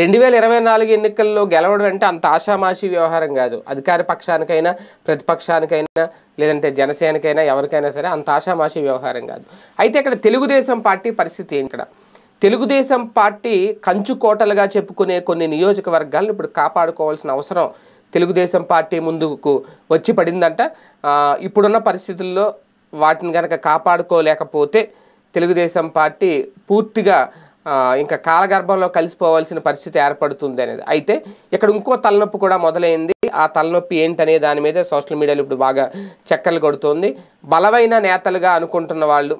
రెండు వేల ఇరవై నాలుగు ఎన్నికల్లో గెలవడం అంటే అంత ఆషామాషి వ్యవహారం కాదు అధికార పక్షానికైనా ప్రతిపక్షానికైనా లేదంటే జనసేనకైనా ఎవరికైనా సరే అంత ఆషామాషి వ్యవహారం కాదు అయితే ఇక్కడ తెలుగుదేశం పార్టీ పరిస్థితి ఇక్కడ తెలుగుదేశం పార్టీ కంచుకోటలుగా చెప్పుకునే కొన్ని నియోజకవర్గాలను ఇప్పుడు కాపాడుకోవాల్సిన అవసరం తెలుగుదేశం పార్టీ ముందుకు వచ్చి పడిందంట ఇప్పుడున్న పరిస్థితుల్లో వాటిని కనుక కాపాడుకోలేకపోతే తెలుగుదేశం పార్టీ పూర్తిగా ఇంకా కాలగర్భంలో కలిసిపోవాల్సిన పరిస్థితి ఏర్పడుతుంది అనేది అయితే ఇక్కడ ఇంకో తలనొప్పి కూడా మొదలైంది ఆ తలనొప్పి ఏంటనే దాని మీద సోషల్ మీడియాలో ఇప్పుడు బాగా చక్కర్లు కొడుతోంది బలమైన నేతలుగా అనుకుంటున్న వాళ్ళు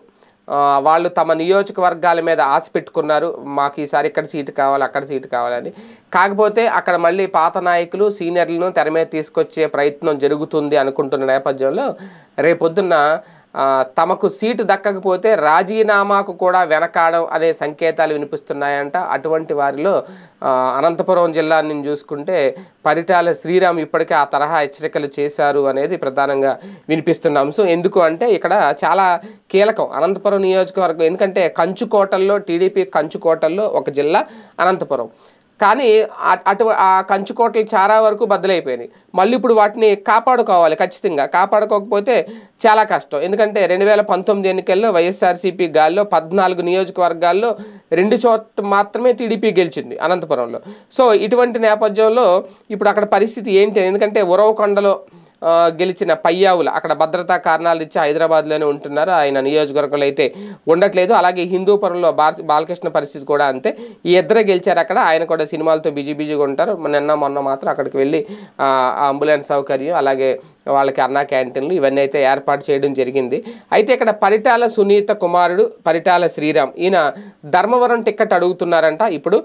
వాళ్ళు తమ నియోజకవర్గాల మీద ఆశ పెట్టుకున్నారు మాకు ఈసారి ఇక్కడ సీటు కావాలి అక్కడ సీటు కావాలని కాకపోతే అక్కడ మళ్ళీ పాత నాయకులు సీనియర్లను తెర మీద తీసుకొచ్చే ప్రయత్నం జరుగుతుంది అనుకుంటున్న నేపథ్యంలో రేపొద్దున్న తమకు సీటు దక్కకపోతే రాజీనామాకు కూడా వెనకాడం అనే సంకేతాలు వినిపిస్తున్నాయంట అటువంటి వారిలో అనంతపురం జిల్లా నుంచి చూసుకుంటే పరిటాల శ్రీరామ్ ఇప్పటికే ఆ తరహా హెచ్చరికలు చేశారు అనేది ప్రధానంగా వినిపిస్తున్న అంశం ఎందుకు అంటే ఇక్కడ చాలా కీలకం అనంతపురం నియోజకవర్గం ఎందుకంటే కంచుకోటల్లో టీడీపీ కంచుకోటల్లో ఒక జిల్లా అనంతపురం కానీ అటు ఆ కంచుకోటలు చాలా వరకు బద్దలైపోయినాయి మళ్ళీ ఇప్పుడు వాటిని కాపాడుకోవాలి ఖచ్చితంగా కాపాడుకోకపోతే చాలా కష్టం ఎందుకంటే రెండు వేల పంతొమ్మిది ఎన్నికల్లో వైఎస్ఆర్సీపీ గాల్లో పద్నాలుగు నియోజకవర్గాల్లో రెండు చోట్ల మాత్రమే టీడీపీ గెలిచింది అనంతపురంలో సో ఇటువంటి నేపథ్యంలో ఇప్పుడు అక్కడ పరిస్థితి ఏంటి ఎందుకంటే ఉరవకొండలో గెలిచిన పయ్యావులు అక్కడ భద్రతా కారణాలు ఇచ్చి హైదరాబాద్లోనే ఉంటున్నారు ఆయన నియోజకవర్గంలో అయితే ఉండట్లేదు అలాగే హిందూపురంలో బాలకృష్ణ పరిస్థితి కూడా అంతే ఈ ఇద్దరే గెలిచారు అక్కడ ఆయన కూడా సినిమాలతో బిజీ బిజీగా ఉంటారు నిన్న మొన్న మాత్రం అక్కడికి వెళ్ళి అంబులెన్స్ సౌకర్యం అలాగే వాళ్ళకి అన్నా క్యాంటీన్లు ఇవన్నీ అయితే ఏర్పాటు చేయడం జరిగింది అయితే ఇక్కడ పరిటాల సునీత కుమారుడు పరిటాల శ్రీరామ్ ఈయన ధర్మవరం టికెట్ అడుగుతున్నారంట ఇప్పుడు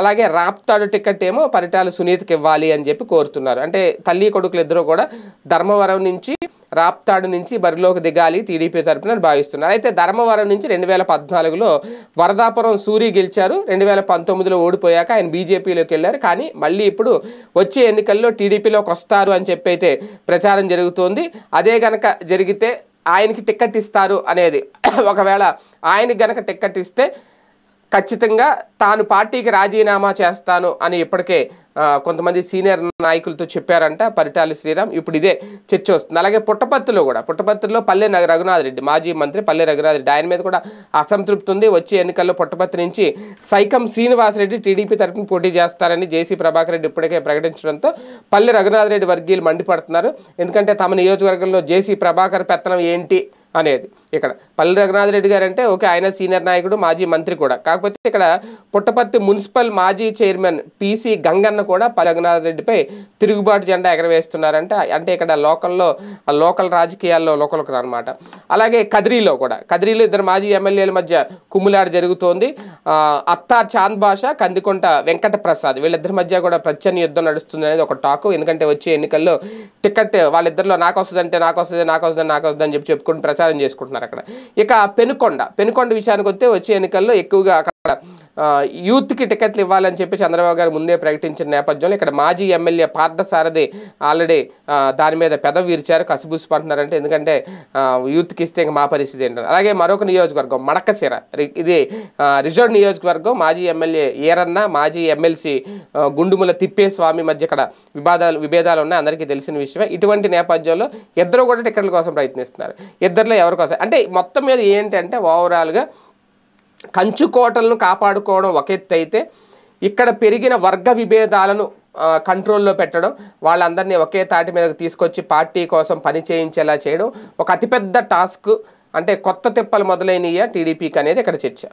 అలాగే రాప్తాడు టికెట్ ఏమో పరిటాల సునీతకి ఇవ్వాలి అని చెప్పి కోరుతున్నారు అంటే తల్లి కొడుకులు ఇద్దరు కూడా ధర్మవరం నుంచి రాప్తాడు నుంచి బరిలోకి దిగాలి టీడీపీ తరపున భావిస్తున్నారు అయితే ధర్మవరం నుంచి రెండు వేల పద్నాలుగులో వరదాపురం సూరి గెలిచారు రెండు వేల పంతొమ్మిదిలో ఓడిపోయాక ఆయన బీజేపీలోకి వెళ్ళారు కానీ మళ్ళీ ఇప్పుడు వచ్చే ఎన్నికల్లో టీడీపీలోకి వస్తారు అని చెప్పి అయితే ప్రచారం జరుగుతోంది అదే గనక జరిగితే ఆయనకి టిక్కెట్ ఇస్తారు అనేది ఒకవేళ ఆయనకి గనక టిక్కెట్ ఇస్తే ఖచ్చితంగా తాను పార్టీకి రాజీనామా చేస్తాను అని ఇప్పటికే కొంతమంది సీనియర్ నాయకులతో చెప్పారంట పరిటాలు శ్రీరామ్ ఇప్పుడు ఇదే చర్చ వస్తుంది అలాగే పుట్టపత్తులో కూడా పుట్టపత్తులో పల్లె రఘునాథ్ రెడ్డి మాజీ మంత్రి పల్లె రఘునాథ్ రెడ్డి ఆయన మీద కూడా అసంతృప్తి ఉంది వచ్చే ఎన్నికల్లో పుట్టపత్తి నుంచి సైకం శ్రీనివాసరెడ్డి టీడీపీ తరఫున పోటీ చేస్తారని జేసీ ప్రభాకర్ రెడ్డి ఇప్పటికే ప్రకటించడంతో పల్లె రఘునాథ్ రెడ్డి వర్గీయులు మండిపడుతున్నారు ఎందుకంటే తమ నియోజకవర్గంలో జేసీ ప్రభాకర్ పెత్తనం ఏంటి అనేది ఇక్కడ పల్లె రఘునాథ్ రెడ్డి గారు అంటే ఓకే ఆయన సీనియర్ నాయకుడు మాజీ మంత్రి కూడా కాకపోతే ఇక్కడ పుట్టపర్తి మున్సిపల్ మాజీ చైర్మన్ పీసీ గంగన్న కూడా పల్లె రఘునాథ్ రెడ్డిపై తిరుగుబాటు జెండా ఎగరవేస్తున్నారంటే అంటే ఇక్కడ లోకల్లో లోకల్ రాజకీయాల్లో లోకల్ అనమాట అలాగే కదిరిలో కూడా కదిరిలో ఇద్దరు మాజీ ఎమ్మెల్యేల మధ్య కుమ్ములాట జరుగుతోంది అత్తార్ చాంద్ భాష కందికొంట వెంకట ప్రసాద్ వీళ్ళిద్దరి మధ్య కూడా ప్రత్యన్న యుద్ధం నడుస్తుంది అనేది ఒక టాకు ఎందుకంటే వచ్చే ఎన్నికల్లో టికెట్ వాళ్ళిద్దరిలో నాకు వస్తుందంటే నాకు వస్తుంది నాకు వస్తుంది నాకు వస్తుందని చెప్పి చెప్పుకుని ప్రచారం ప్రచారం చేసుకుంటున్నారు అక్కడ ఇక పెనుకొండ పెనుకొండ విషయానికి వస్తే వచ్చే ఎన్నికల్లో ఎక్కువగా యూత్కి టికెట్లు ఇవ్వాలని చెప్పి చంద్రబాబు గారు ముందే ప్రకటించిన నేపథ్యంలో ఇక్కడ మాజీ ఎమ్మెల్యే పార్థసారథి ఆల్రెడీ దాని మీద పెదవి విరిచారు పడుతున్నారంటే ఎందుకంటే యూత్కి ఇస్తే ఇంకా మా పరిస్థితి ఏంటంటే అలాగే మరొక నియోజకవర్గం మడకసిర ఇది రిజర్వ్ నియోజకవర్గం మాజీ ఎమ్మెల్యే ఏరన్న మాజీ ఎమ్మెల్సీ గుండుముల తిప్పేస్వామి మధ్య ఇక్కడ వివాదాలు విభేదాలు ఉన్నాయి అందరికీ తెలిసిన విషయమే ఇటువంటి నేపథ్యంలో ఇద్దరు కూడా టికెట్ల కోసం ప్రయత్నిస్తున్నారు ఇద్దరిలో ఎవరి కోసం అంటే మొత్తం మీద ఏంటంటే ఓవరాల్గా కంచుకోటలను కాపాడుకోవడం ఒక ఎత్తు అయితే ఇక్కడ పెరిగిన వర్గ విభేదాలను కంట్రోల్లో పెట్టడం వాళ్ళందరినీ ఒకే తాటి మీదకి తీసుకొచ్చి పార్టీ కోసం పని చేయించేలా చేయడం ఒక అతిపెద్ద టాస్క్ అంటే కొత్త తిప్పలు మొదలైనయా టీడీపీకి అనేది ఇక్కడ చర్చ